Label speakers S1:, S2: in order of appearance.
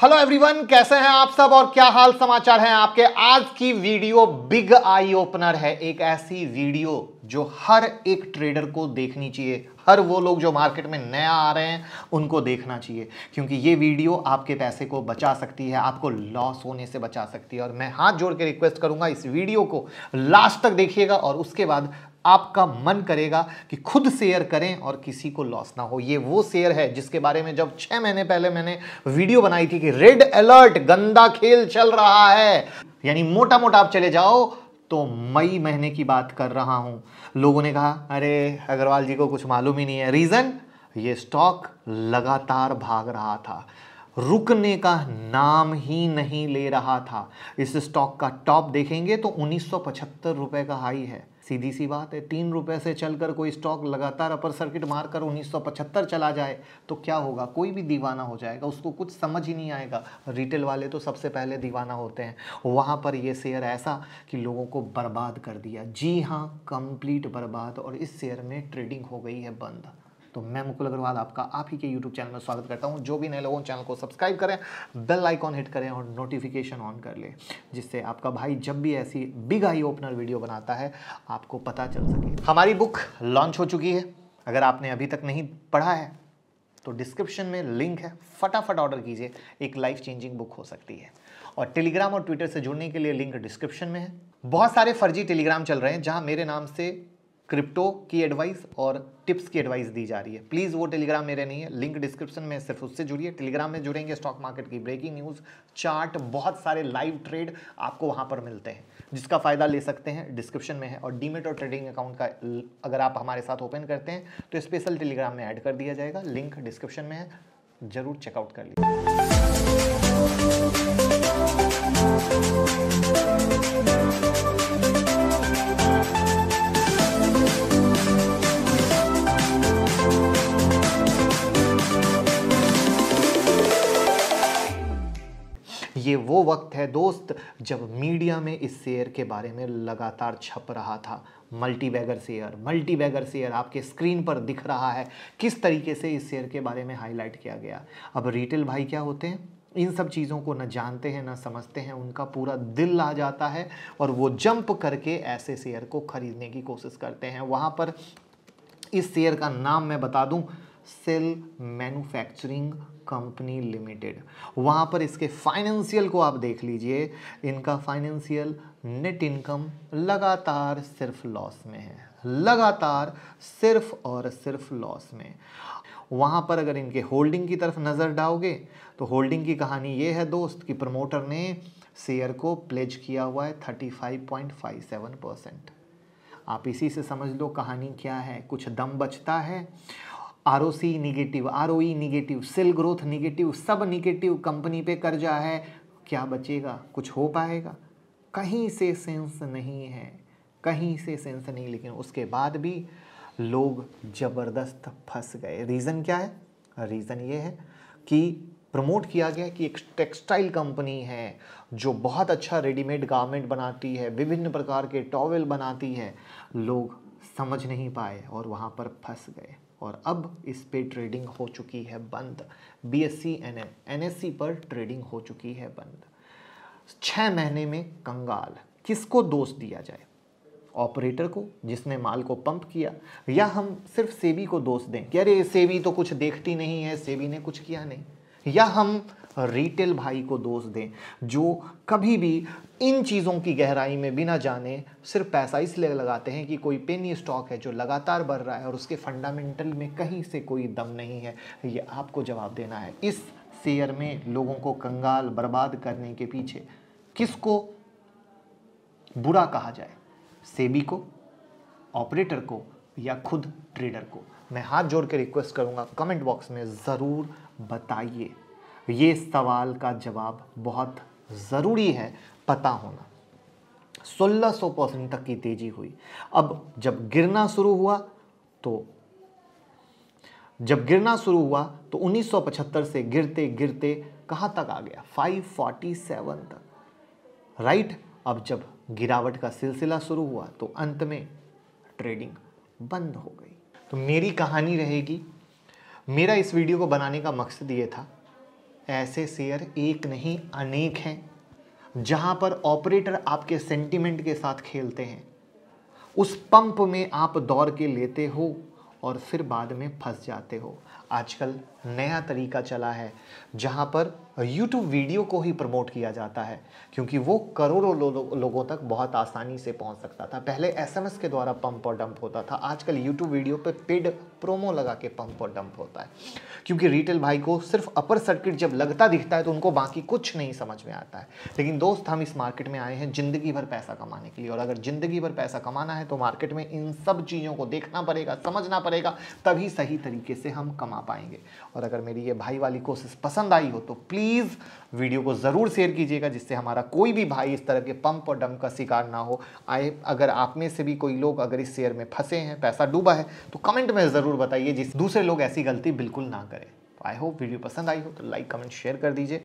S1: hello everyone कैसे हैं आप सब और क्या हाल समाचार हैं आपके आज की वीडियो बिग आई ओपनर है एक ऐसी वीडियो जो हर एक ट्रेडर को देखनी चाहिए हर वो लोग जो मार्केट में नया आ रहे हैं उनको देखना चाहिए क्योंकि ये वीडियो आपके पैसे को बचा सकती है आपको लॉस होने से बचा सकती है और मैं हाथ जोड़ के रिक्वेस्ट करूंगा इस वीडियो को लास्ट तक देखिएगा और उसके बाद आपका मन करेगा कि खुद शेयर करें और किसी को लॉस ना हो ये वो शेयर है जिसके बारे में जब छह महीने पहले मैंने वीडियो बनाई थी कि रेड अलर्ट गंदा खेल चल रहा है यानी मोटा मोटा आप चले जाओ तो मई महीने की बात कर रहा हूं लोगों ने कहा अरे अग्रवाल जी को कुछ मालूम ही नहीं है रीज़न ये स्टॉक लगातार भाग रहा था रुकने का नाम ही नहीं ले रहा था इस स्टॉक का टॉप देखेंगे तो उन्नीस रुपए का हाई है सीधी सी बात है तीन रुपए से चलकर कोई स्टॉक लगातार अपर सर्किट मारकर 1975 चला जाए तो क्या होगा कोई भी दीवाना हो जाएगा उसको कुछ समझ ही नहीं आएगा रिटेल वाले तो सबसे पहले दीवाना होते हैं वहाँ पर यह शेयर ऐसा कि लोगों को बर्बाद कर दिया जी हाँ कंप्लीट बर्बाद और इस शेयर में ट्रेडिंग हो गई है बंद तो मैं मुकुल अग्रवाल आपका आप ही के यूट्यूब चैनल में स्वागत करता हूँ जो भी नए लोगों चैनल को सब्सक्राइब करें बेल आइकॉन हिट करें और नोटिफिकेशन ऑन कर लें जिससे आपका भाई जब भी ऐसी बिग आई ओपनर वीडियो बनाता है आपको पता चल सके हमारी बुक लॉन्च हो चुकी है अगर आपने अभी तक नहीं पढ़ा है तो डिस्क्रिप्शन में लिंक है फटाफट ऑर्डर कीजिए एक लाइफ चेंजिंग बुक हो सकती है और टेलीग्राम और ट्विटर से जुड़ने के लिए लिंक डिस्क्रिप्शन में है बहुत सारे फर्जी टेलीग्राम चल रहे हैं जहां मेरे नाम से क्रिप्टो की एडवाइस और टिप्स की एडवाइस दी जा रही है प्लीज़ वो टेलीग्राम मेरे नहीं है लिंक डिस्क्रिप्शन में सिर्फ उससे जुड़िए टेलीग्राम में जुड़ेंगे स्टॉक मार्केट की ब्रेकिंग न्यूज़ चार्ट बहुत सारे लाइव ट्रेड आपको वहाँ पर मिलते हैं जिसका फ़ायदा ले सकते हैं डिस्क्रिप्शन में है और डीमेट और ट्रेडिंग अकाउंट का अगर आप हमारे साथ ओपन करते हैं तो स्पेशल टेलीग्राम में ऐड कर दिया जाएगा लिंक डिस्क्रिप्शन में है ज़रूर चेकआउट कर लीजिए ये वो वक्त है दोस्त जब मीडिया में इस शेयर के बारे में लगातार छप रहा था मल्टीवैगर शेयर मल्टीवैगर शेयर आपके स्क्रीन पर दिख रहा है किस तरीके से इस शेयर के बारे में हाईलाइट किया गया अब रिटेल भाई क्या होते हैं इन सब चीज़ों को न जानते हैं न समझते हैं उनका पूरा दिल आ जाता है और वो जंप करके ऐसे शेयर को खरीदने की कोशिश करते हैं वहाँ पर इस शेयर का नाम मैं बता दूँ सेल मैन्युफैक्चरिंग कंपनी लिमिटेड वहां पर इसके फाइनेंशियल को आप देख लीजिए इनका फाइनेंशियल नेट इनकम लगातार सिर्फ लॉस में है लगातार सिर्फ और सिर्फ लॉस में वहां पर अगर इनके होल्डिंग की तरफ नज़र डालोगे तो होल्डिंग की कहानी ये है दोस्त कि प्रमोटर ने शेयर को प्लेज किया हुआ है thirty five five point seven percent आप इसी से समझ लो कहानी क्या है कुछ दम बचता है R O C negative R O E negative sale growth negative सब निगेटिव कंपनी पे कर्जा है क्या बचेगा कुछ हो पाएगा कहीं से सेंस नहीं है कहीं से सेंस नहीं लेकिन उसके बाद भी लोग ज़बरदस्त फंस गए रीज़न क्या है रीज़न ये है कि प्रमोट किया गया कि एक टेक्सटाइल कंपनी है जो बहुत अच्छा रेडीमेड गारमेंट बनाती है विभिन्न प्रकार के टॉवेल बनाती है लोग समझ नहीं पाए और वहाँ पर फंस गए और अब इस पे ट्रेडिंग हो चुकी है बंद B S C N M N S C पर ट्रेडिंग हो चुकी है बंद छः महीने में कंगाल किसको दोष दिया जाए ऑपरेटर को जिसने माल को पंप किया या हम सिर्फ सेबी को दोष दें कि अरे सेबी तो कुछ देखती नहीं है सेबी ने कुछ किया नहीं या हम रिटेल भाई को दोष दें जो कभी भी इन चीज़ों की गहराई में बिना जाने सिर्फ पैसा इसलिए लगाते हैं कि कोई पेनी स्टॉक है जो लगातार बढ़ रहा है और उसके फंडामेंटल में कहीं से कोई दम नहीं है ये आपको जवाब देना है इस शेयर में लोगों को कंगाल बर्बाद करने के पीछे किसको बुरा कहा जाए सेबी को ऑपरेटर को या खुद ट्रेडर को मैं हाथ जोड़ के रिक्वेस्ट करूंगा कमेंट बॉक्स में ज़रूर बताइए ये सवाल का जवाब बहुत ज़रूरी है पता होना 1600 परसेंट तक की तेजी हुई अब जब गिरना शुरू हुआ तो जब गिरना शुरू हुआ तो 1975 से गिरते गिरते कहाँ तक आ गया 547 तक राइट अब जब गिरावट का सिलसिला शुरू हुआ तो अंत में ट्रेडिंग बंद हो गई तो मेरी कहानी रहेगी मेरा इस वीडियो को बनाने का मकसद ये था ऐसे शेयर एक नहीं अनेक हैं जहां पर ऑपरेटर आपके सेंटिमेंट के साथ खेलते हैं उस पंप में आप दौड़ के लेते हो और फिर बाद में फंस जाते हो आजकल नया तरीका चला है जहाँ पर यूट्यूब वीडियो को ही प्रमोट किया जाता है क्योंकि वो करोड़ों लो, लो, लोगों तक बहुत आसानी से पहुँच सकता था पहले SMS के द्वारा पंप और डंप होता था आजकल यूट्यूब वीडियो पे पेड प्रोमो लगा के पंप और डंप होता है क्योंकि रिटेल भाई को सिर्फ अपर सर्किट जब लगता दिखता है तो उनको बाकी कुछ नहीं समझ में आता है लेकिन दोस्त हम इस मार्केट में आए हैं ज़िंदगी भर पैसा कमाने के लिए और अगर ज़िंदगी भर पैसा कमाना है तो मार्केट में इन सब चीज़ों को देखना पड़ेगा समझना पड़ेगा तभी सही तरीके से हम कमा पाएंगे और अगर मेरी ये भाई वाली कोशिश पसंद आई हो तो प्लीज़ वीडियो को ज़रूर शेयर कीजिएगा जिससे हमारा कोई भी भाई इस तरह के पंप और डम का शिकार ना हो आए अगर आप में से भी कोई लोग अगर इस शेयर में फंसे हैं पैसा डूबा है तो कमेंट में ज़रूर बताइए जिस दूसरे लोग ऐसी गलती बिल्कुल ना करें आई होप वीडियो पसंद आई हो तो लाइक कमेंट शेयर कर दीजिए